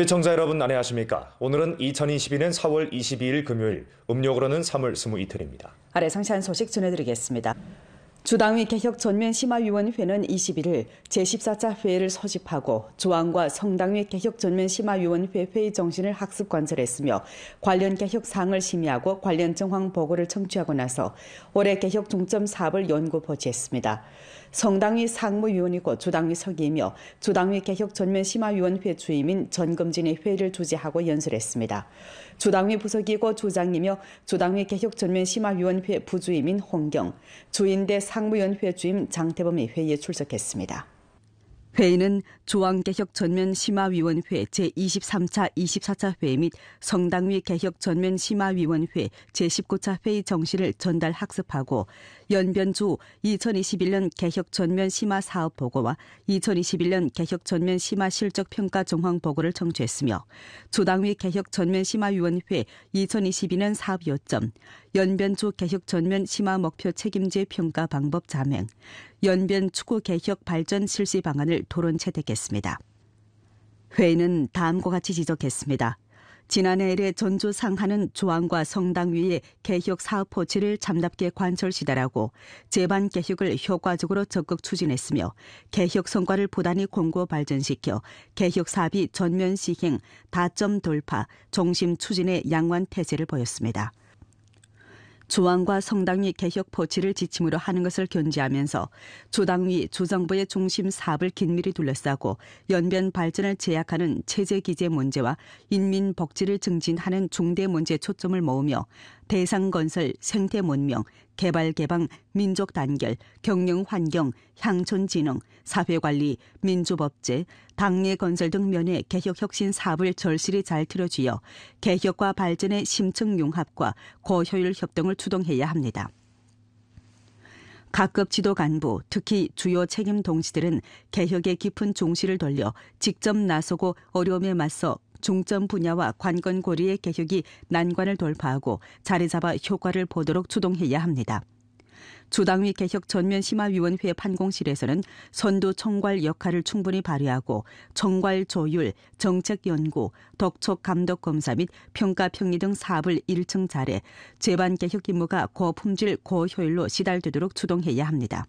시청자 여러분 안녕하십니까? 오늘은 2022년 4월 22일 금요일, 음력으로는 3월 22일입니다. 아래 상세한 소식 전해드리겠습니다. 주당위 개혁 전면 심화위원회는 21일 제14차 회의를 소집하고 조항과 성당위 개혁 전면 심화위원회 회의 정신을 학습 관찰했으며 관련 개혁 사항을 심의하고 관련 정황 보고를 청취하고 나서 올해 개혁 중점 사업을 연구 보지했습니다. 성당위 상무위원이고 주당위 서기이며 주당위 개혁 전면 심화위원회 주임인 전금진의 회의를 주재하고 연설했습니다. 주당위 부석이고 주장이며 주당위 개혁 전면 심화위원회 부주임인 홍경, 주인대 상무위원회 주임 장태범이 회의에 출석했습니다. 회의는 조항개혁 전면 심화위원회 제23차 24차 회의 및 성당위 개혁 전면 심화위원회 제19차 회의 정신을 전달 학습하고 연변주 2021년 개혁 전면 심화 사업 보고와 2021년 개혁 전면 심화 실적 평가 정황 보고를 청취했으며 조당위 개혁 전면 심화 위원회 2022년 사업 요점, 연변주 개혁 전면 심화 목표 책임제 평가 방법 자명, 연변 추구 개혁 발전 실시 방안을 토론 채택했습니다. 회의는 다음과 같이 지적했습니다. 지난해 일에 전주 상하는 조항과 성당 위에 개혁 사업 포치를 잠답게 관철시달하고 재반 개혁을 효과적으로 적극 추진했으며 개혁 성과를 보단히 공고 발전시켜 개혁 사업이 전면 시행, 다점 돌파, 중심 추진의 양완 태세를 보였습니다. 조항과 성당위 개혁 포치를 지침으로 하는 것을 견지하면서 조당위 조정부의 중심 사업을 긴밀히 둘러싸고 연변 발전을 제약하는 체제 기재 문제와 인민 복지를 증진하는 중대 문제 초점을 모으며 대상건설, 생태문명, 개발개방, 민족단결, 경영환경, 향촌진흥, 사회관리, 민주법제, 당내건설 등 면의 개혁혁신 사업을 절실히 잘 틀어주어 개혁과 발전의 심층융합과 고효율 협동을 추동해야 합니다. 각급 지도 간부, 특히 주요 책임 동지들은 개혁에 깊은 종시를 돌려 직접 나서고 어려움에 맞서 중점 분야와 관건 고리의 개혁이 난관을 돌파하고 자리 잡아 효과를 보도록 추동해야 합니다. 주당위 개혁 전면 심화위원회 판공실에서는 선두 총괄 역할을 충분히 발휘하고 총괄 조율, 정책 연구, 덕촉 감독 검사 및 평가 평리 등 사업을 1층 잘해 재반 개혁 임무가 고품질 고효율로 시달되도록 추동해야 합니다.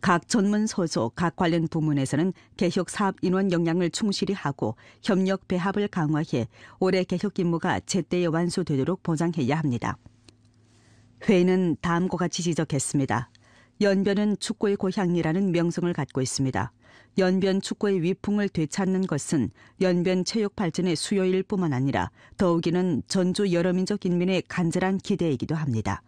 각 전문 소속, 각 관련 부문에서는 개혁 사업 인원 역량을 충실히 하고 협력 배합을 강화해 올해 개혁 임무가 제때에 완수되도록 보장해야 합니다. 회의는 다음과 같이 지적했습니다. 연변은 축구의 고향이라는 명성을 갖고 있습니다. 연변 축구의 위풍을 되찾는 것은 연변 체육 발전의 수요일 뿐만 아니라 더욱이는 전주 여러 민족 인민의 간절한 기대이기도 합니다.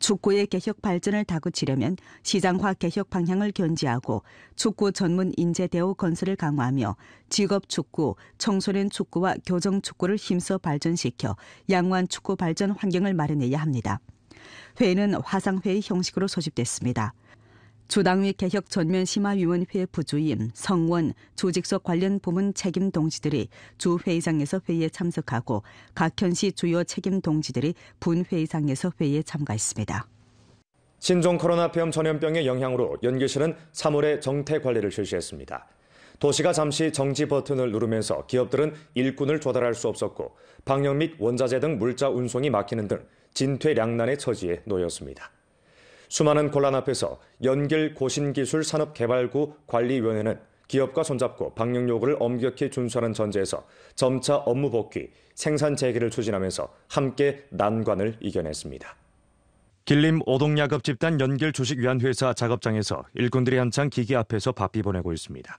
축구의 개혁 발전을 다그치려면 시장화 개혁 방향을 견지하고 축구 전문 인재 대우 건설을 강화하며 직업 축구, 청소년 축구와 교정 축구를 힘써 발전시켜 양호한 축구 발전 환경을 마련해야 합니다. 회의는 화상회의 형식으로 소집됐습니다. 조당위 개혁 전면 심화위원회 부주임, 성원, 조직서 관련 부문 책임 동지들이 주 회의장에서 회의에 참석하고 각 현시 주요 책임 동지들이 분 회의장에서 회의에 참가했습니다. 신종 코로나 폐렴 전염병의 영향으로 연계실은 3월에 정태 관리를 실시했습니다. 도시가 잠시 정지 버튼을 누르면서 기업들은 일꾼을 조달할 수 없었고 방역 및 원자재 등 물자 운송이 막히는 등 진퇴량난의 처지에 놓였습니다. 수많은 곤란 앞에서 연길 고신기술 산업개발구 관리위원회는 기업과 손잡고 방역 요구를 엄격히 준수하는 전제에서 점차 업무 복귀, 생산 재개를 추진하면서 함께 난관을 이겨냈습니다. 길림 오동야급 집단 연길 주식위원회사 작업장에서 일꾼들이 한창 기계 앞에서 바삐 보내고 있습니다.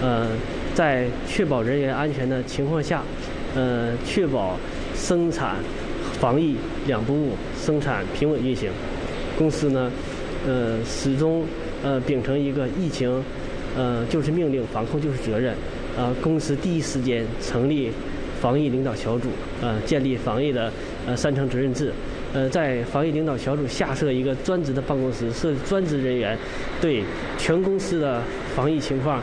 呃，在确保人员安全的情况下，呃，确保生产、防疫两不误，生产平稳运行。公司呢，呃，始终呃秉承一个疫情，呃，就是命令，防控就是责任。呃，公司第一时间成立防疫领导小组，呃，建立防疫的呃三层责任制。呃，在防疫领导小组下设一个专职的办公室，设专职人员对全公司的防疫情况。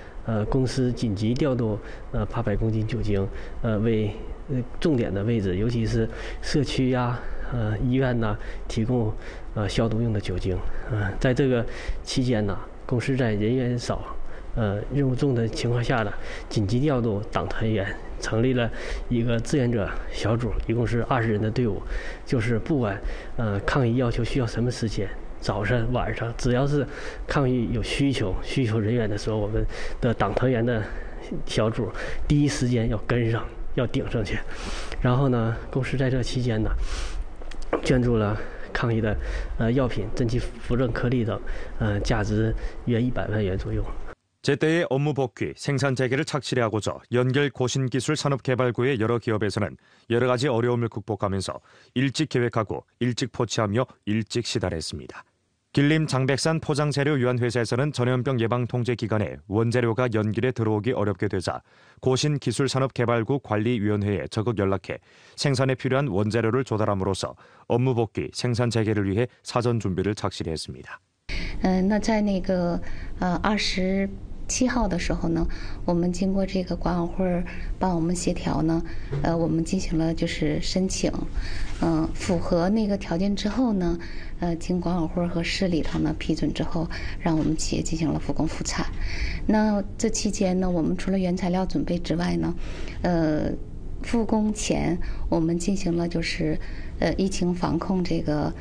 呃，公司紧急调度呃八百公斤酒精，呃为呃重点的位置，尤其是社区呀、呃医院呐，提供呃消毒用的酒精。嗯，在这个期间呢，公司在人员少、呃任务重的情况下呢，紧急调度党团员，成立了一个志愿者小组，一共是二十人的队伍，就是不管呃抗疫要求需要什么时间。早晨、晚上，只要是抗疫有需求、需求人员的时候，我们的党团员的小组第一时间要跟上，要顶上去。然后呢，公司在这期间呢，捐助了抗疫的呃药品、针剂、扶正颗粒等，呃，价值约一百万元左右。재택의업무복귀생산재개를착시하고자연결고신기술산업개발구의여러기업에서는여러가지어려움을극복하면서일찍계획하고일찍포치하며일찍시달했습니다 길림 장백산 포장재료유한회사에서는 전염병 예방통제 기간에 원재료가 연길에 들어오기 어렵게 되자 고신기술산업개발국 관리위원회에 적극 연락해 생산에 필요한 원재료를 조달함으로써 업무 복귀, 생산 재개를 위해 사전 준비를 착실히 했습니다. 那在那个呃20 어， 七号的时候呢，我们经过这个管委会帮我们协调呢，呃，我们进行了就是申请， 어， 嗯，符合那个条件之后呢，呃，经管委会和市里头呢批准之后，让我们企业进行了复工复产。那这期间呢，我们除了原材料准备之外呢，呃，复工前我们进行了就是呃疫情防控这个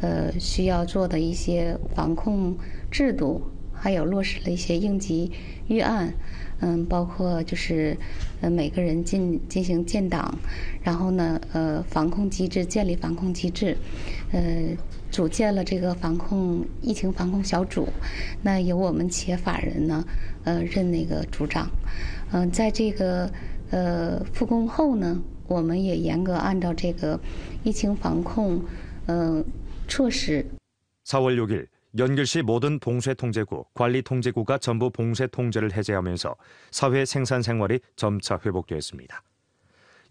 呃需要做的一些防控制度，还有落实了一些应急预案。嗯，包括就是，呃，每个人进进行建档，然后呢，呃，防控机制建立防控机制，呃，组建了这个防控疫情防控小组，那由我们企业法人呢，呃，任那个组长，嗯，在这个呃复工后呢，我们也严格按照这个疫情防控呃措施。四月六日。 연결시 모든 봉쇄통제구, 관리통제구가 전부 봉쇄통제를 해제하면서 사회 생산 생활이 점차 회복되었습니다.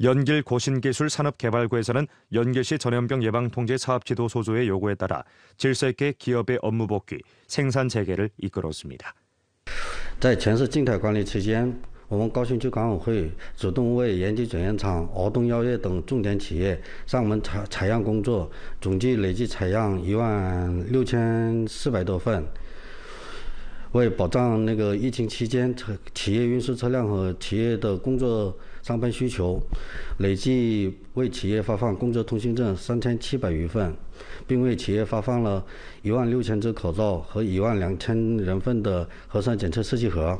연길 고신기술 산업개발구에서는 연길시 전염병 예방통제 사업지도 소조의 요구에 따라 질서 있게 기업의 업무 복귀, 생산 재개를 이끌었습니다. 在全市静态管理期我们高新区管委会主动为延吉卷烟厂、敖东药业等重点企业上门采采样工作，总计累计采样一万六千四百多份。为保障那个疫情期间车企业运输车辆和企业的工作上班需求，累计为企业发放工作通行证三千七百余份，并为企业发放了一万六千只口罩和一万两千人份的核酸检测试剂盒。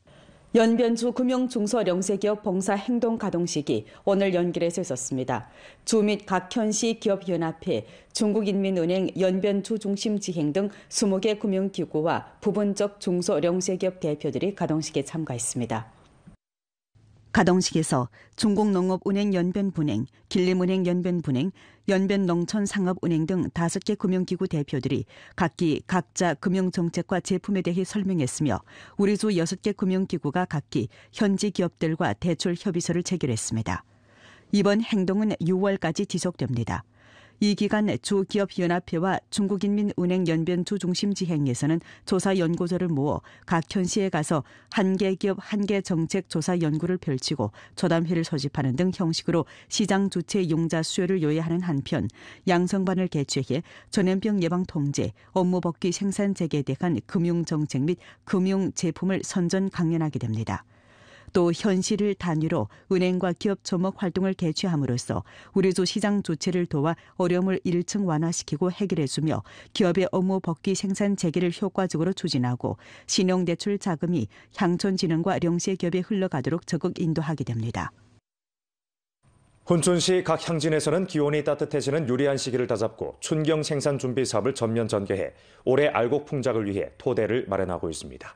연변주 금융 중소령세기업 봉사 행동 가동식이 오늘 연길에서 있었습니다. 주 및 각 현시 기업연합회, 중국인민은행 연변주 중심 지행 등 20개 금융기구와 부분적 중소영세기업 대표들이 가동식에 참가했습니다. 가동식에서 중국농업은행연변분행, 길림은행연변분행, 연변농촌상업은행 등 다섯 개 금융기구 대표들이 각기 각자 금융정책과 제품에 대해 설명했으며 우리 주 여섯 개 금융기구가 각기 현지 기업들과 대출 협의서를 체결했습니다. 이번 행동은 6월까지 지속됩니다. 이 기간 조기업연합회와 중국인민은행연변조 중심지행에서는 조사연구소를 모어 각 현시에 가서 한개 기업 한개 정책 조사 연구를 펼치고 저담회를 소집하는 등 형식으로 시장 주체 용자 수요를 요해하는 한편 양성반을 개최해 전염병 예방 통제, 업무 복귀 생산 재개에 대한 금융 정책 및 금융 제품을 선전 강연하게 됩니다. 또 현실을 단위로 은행과 기업 조목 활동을 개최함으로써 우리조 시장 조치를 도와 어려움을 1층 완화시키고 해결해주며 기업의 업무 복귀 생산 재개를 효과적으로 추진하고 신용대출 자금이 향촌진흥과 령시의기업에 흘러가도록 적극 인도하게 됩니다. 혼촌시 각 향진에서는 기온이 따뜻해지는 유리한 시기를 다잡고 춘경 생산 준비 사업을 전면 전개해 올해 알곡 풍작을 위해 토대를 마련하고 있습니다.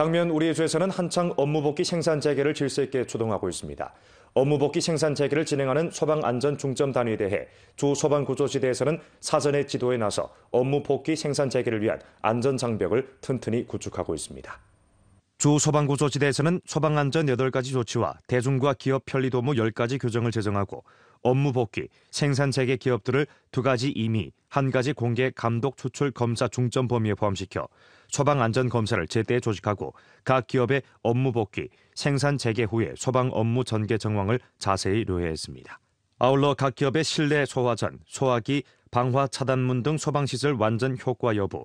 당면 우리 의회서는 한창 업무복귀 생산 재개를 질서 있게 추동하고 있습니다. 업무복귀 생산 재개를 진행하는 소방안전중점 단위에 대해 주 소방구조지대에서는 사전의 지도에 나서 업무복귀 생산 재개를 위한 안전장벽을 튼튼히 구축하고 있습니다. 주 소방구조지대에서는 소방안전 8가지 조치와 대중과 기업 편리 도무 10가지 규정을 제정하고 업무 복귀, 생산재개 기업들을 두 가지 임의, 한 가지 공개 감독 추출 검사 중점 범위에 포함시켜 소방 안전 검사를 제때 조직하고 각 기업의 업무 복귀, 생산 재개 후에 소방 업무 전개 정황을 자세히 요해했습니다. 아울러 각 기업의 실내 소화전, 소화기, 방화 차단문 등 소방 시설 완전 효과 여부,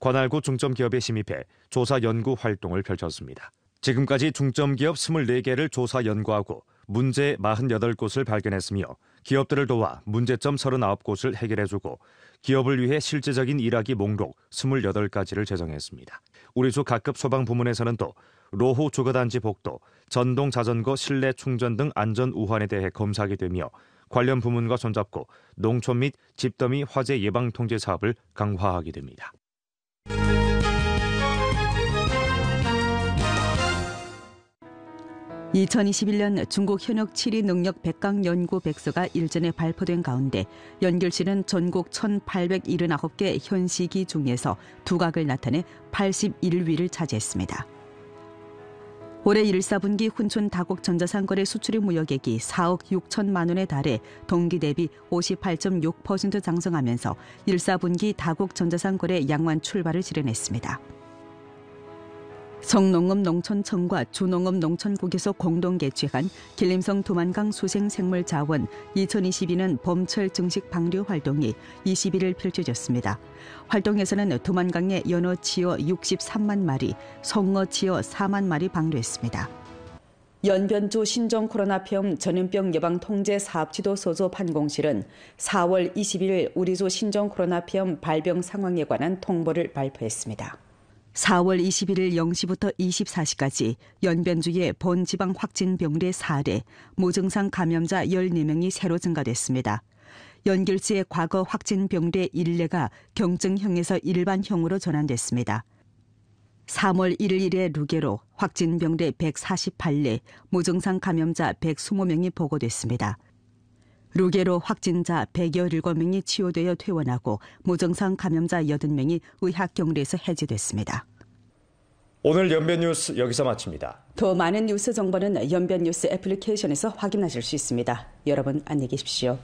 관할구 중점기업에 심입해 조사 연구 활동을 펼쳤습니다. 지금까지 중점기업 24개를 조사 연구하고 문제 48곳을 발견했으며 기업들을 도와 문제점 39곳을 해결해주고 기업을 위해 실제적인 일하기 목록 28가지를 제정했습니다. 우리주 각급 소방 부문에서는 또 로호 주거단지 복도, 전동 자전거 실내 충전 등 안전 우환에 대해 검사하게 되며 관련 부문과 손잡고 농촌 및 집더미 화재 예방 통제 사업을 강화하게 됩니다. 2021년 중국 현역 7위 능력 백강 연구 백서가 일전에 발표된 가운데 연결시는 전국 1,879개 현시기 중에서 두각을 나타내 81위를 차지했습니다. 올해 1, 4분기 훈촌 다국 전자상거래 수출입 무역액이 4억 6천만 원에 달해 동기 대비 58.6%상승하면서 1, 4분기 다국 전자상거래 양환 출발을 실현했습니다. 성농업 농촌청과 조농업 농촌국에서 공동 개최한 길림성 도만강 수생생물자원 2022년 봄철 증식 방류 활동이 21일 펼쳐졌습니다. 활동에서는 도만강에 연어 치어 63만 마리, 성어 치어 4만 마리 방류했습니다. 연변조 신종 코로나병 폐 전염병 예방 통제 사업지도 소조 판공실은 4월 21일 우리조 신종 코로나병 폐 발병 상황에 관한 통보를 발표했습니다. 4월 21일 0시부터 24시까지 연변주의 본 지방 확진 병률 4례, 모증상 감염자 14명이 새로 증가됐습니다. 연결지의 과거 확진 병례 1례가 경증형에서 일반형으로 전환됐습니다. 3월 1일에 루게로 확진 병례 148례, 모증상 감염자 120명이 보고됐습니다. 루게로 확진자 117명이 치료되어 퇴원하고 무증상 감염자 80명이 의학 격리에서 해제됐습니다. 오늘 연변 뉴스 여기서 마칩니다. 더 많은 뉴스 정보는 연변 뉴스 애플리케이션에서 확인하실 수 있습니다. 여러분 안녕히 계십시오.